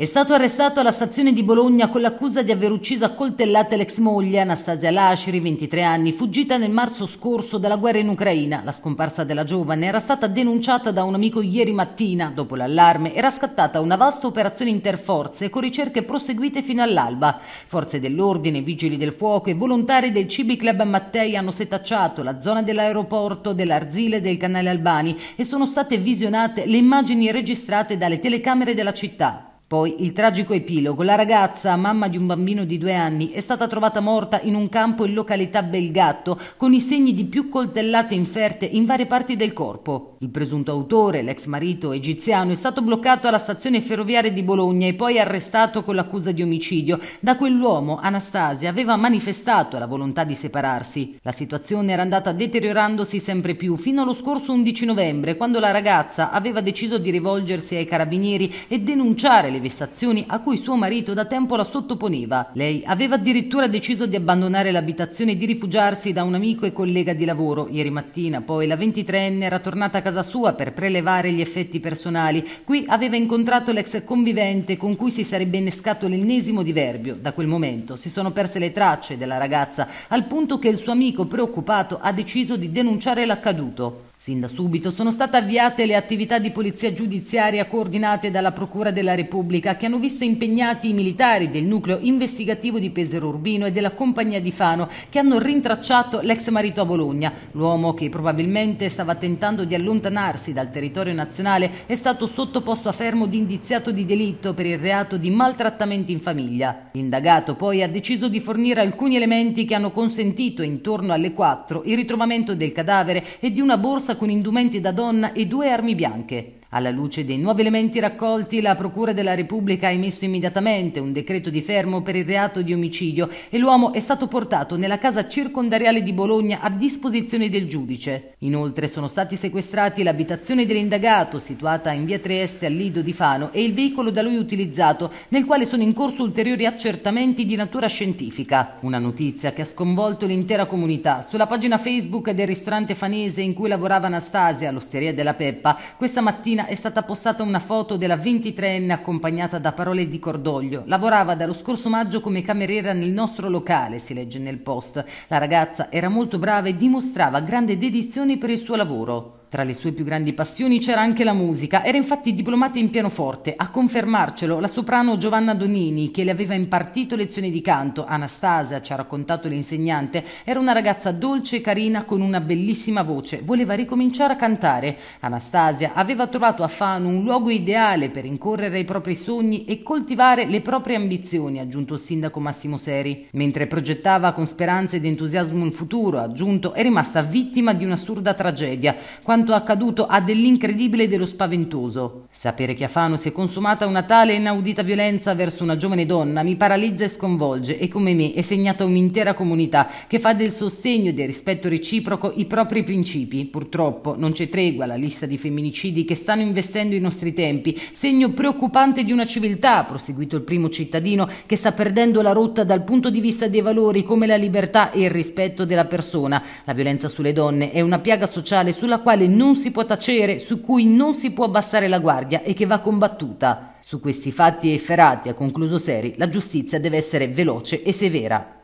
È stato arrestato alla stazione di Bologna con l'accusa di aver ucciso a coltellate l'ex moglie Anastasia Laciri, 23 anni, fuggita nel marzo scorso dalla guerra in Ucraina. La scomparsa della giovane era stata denunciata da un amico ieri mattina. Dopo l'allarme era scattata una vasta operazione interforze con ricerche proseguite fino all'alba. Forze dell'ordine, vigili del fuoco e volontari del Cibi Club Mattei hanno setacciato la zona dell'aeroporto, dell'Arzile e del canale Albani e sono state visionate le immagini registrate dalle telecamere della città. Poi il tragico epilogo. La ragazza, mamma di un bambino di due anni, è stata trovata morta in un campo in località Belgatto con i segni di più coltellate inferte in varie parti del corpo. Il presunto autore, l'ex marito egiziano, è stato bloccato alla stazione ferroviaria di Bologna e poi arrestato con l'accusa di omicidio. Da quell'uomo Anastasia aveva manifestato la volontà di separarsi. La situazione era andata deteriorandosi sempre più fino allo scorso 11 novembre, quando la ragazza aveva deciso di rivolgersi ai carabinieri e denunciare le vessazioni a cui suo marito da tempo la sottoponeva. Lei aveva addirittura deciso di abbandonare l'abitazione e di rifugiarsi da un amico e collega di lavoro. Ieri mattina poi la 23enne era tornata a casa sua per prelevare gli effetti personali. Qui aveva incontrato l'ex convivente con cui si sarebbe innescato l'ennesimo diverbio. Da quel momento si sono perse le tracce della ragazza al punto che il suo amico preoccupato ha deciso di denunciare l'accaduto. Sin da subito sono state avviate le attività di polizia giudiziaria coordinate dalla Procura della Repubblica che hanno visto impegnati i militari del nucleo investigativo di Pesero Urbino e della compagnia di Fano che hanno rintracciato l'ex marito a Bologna. L'uomo che probabilmente stava tentando di allontanarsi dal territorio nazionale è stato sottoposto a fermo di indiziato di delitto per il reato di maltrattamenti in famiglia. L'indagato poi ha deciso di fornire alcuni elementi che hanno consentito intorno alle 4 il ritrovamento del cadavere e di una borsa con indumenti da donna e due armi bianche. Alla luce dei nuovi elementi raccolti, la Procura della Repubblica ha emesso immediatamente un decreto di fermo per il reato di omicidio e l'uomo è stato portato nella casa circondariale di Bologna a disposizione del giudice. Inoltre sono stati sequestrati l'abitazione dell'indagato, situata in via Trieste al Lido di Fano, e il veicolo da lui utilizzato, nel quale sono in corso ulteriori accertamenti di natura scientifica. Una notizia che ha sconvolto l'intera comunità. Sulla pagina Facebook del ristorante fanese in cui lavorava Anastasia, all'Osteria della Peppa, questa mattina mattina è stata postata una foto della 23enne accompagnata da parole di cordoglio. Lavorava dallo scorso maggio come cameriera nel nostro locale, si legge nel post. La ragazza era molto brava e dimostrava grande dedizione per il suo lavoro. Tra le sue più grandi passioni c'era anche la musica, era infatti diplomata in pianoforte, a confermarcelo la soprano Giovanna Donini che le aveva impartito lezioni di canto. Anastasia, ci ha raccontato l'insegnante, era una ragazza dolce e carina con una bellissima voce, voleva ricominciare a cantare. Anastasia aveva trovato a Fano un luogo ideale per incorrere ai propri sogni e coltivare le proprie ambizioni, ha aggiunto il sindaco Massimo Seri. Mentre progettava con speranze ed entusiasmo il futuro, ha aggiunto, è rimasta vittima di un'assurda tragedia. Quando quanto accaduto ha dell'incredibile e dello spaventoso. Sapere che a Fano si è consumata una tale inaudita violenza verso una giovane donna mi paralizza e sconvolge e come me è segnata un'intera comunità che fa del sostegno e del rispetto reciproco i propri principi. Purtroppo non c'è tregua alla lista di femminicidi che stanno investendo i nostri tempi, segno preoccupante di una civiltà, proseguito il primo cittadino, che sta perdendo la rotta dal punto di vista dei valori come la libertà e il rispetto della persona. La violenza sulle donne è una piaga sociale sulla quale non si può tacere, su cui non si può abbassare la guardia e che va combattuta. Su questi fatti efferati, ha concluso Seri, la giustizia deve essere veloce e severa.